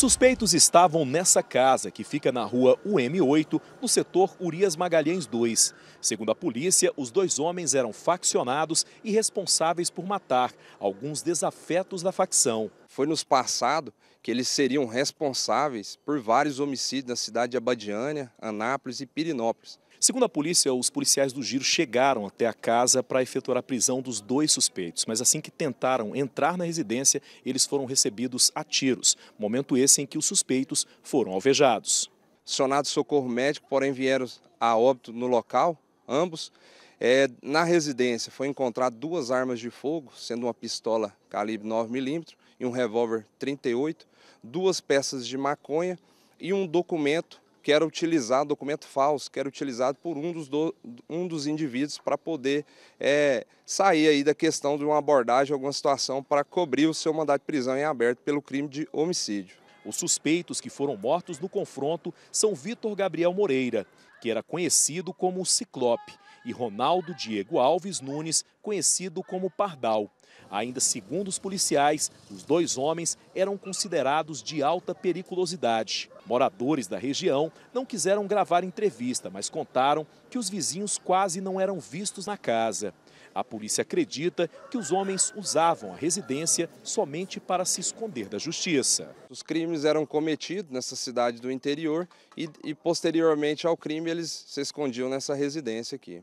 Os suspeitos estavam nessa casa, que fica na rua UM8, no setor Urias Magalhães 2. Segundo a polícia, os dois homens eram faccionados e responsáveis por matar alguns desafetos da facção. Foi nos passado que eles seriam responsáveis por vários homicídios na cidade de Abadiânia, Anápolis e Pirinópolis. Segundo a polícia, os policiais do giro chegaram até a casa para efetuar a prisão dos dois suspeitos, mas assim que tentaram entrar na residência, eles foram recebidos a tiros. Momento esse em que os suspeitos foram alvejados. Acionado socorro médico, porém vieram a óbito no local, ambos. É, na residência foi encontrado duas armas de fogo, sendo uma pistola calibre 9mm e um revólver 38, duas peças de maconha e um documento que era utilizado, documento falso, que era utilizado por um dos, do, um dos indivíduos para poder é, sair aí da questão de uma abordagem, alguma situação para cobrir o seu mandado de prisão em aberto pelo crime de homicídio. Os suspeitos que foram mortos no confronto são Vitor Gabriel Moreira, que era conhecido como Ciclope, e Ronaldo Diego Alves Nunes, conhecido como Pardal. Ainda segundo os policiais, os dois homens eram considerados de alta periculosidade. Moradores da região não quiseram gravar entrevista, mas contaram que os vizinhos quase não eram vistos na casa. A polícia acredita que os homens usavam a residência somente para se esconder da justiça. Os crimes eram cometidos nessa cidade do interior e, e posteriormente ao crime eles se escondiam nessa residência aqui.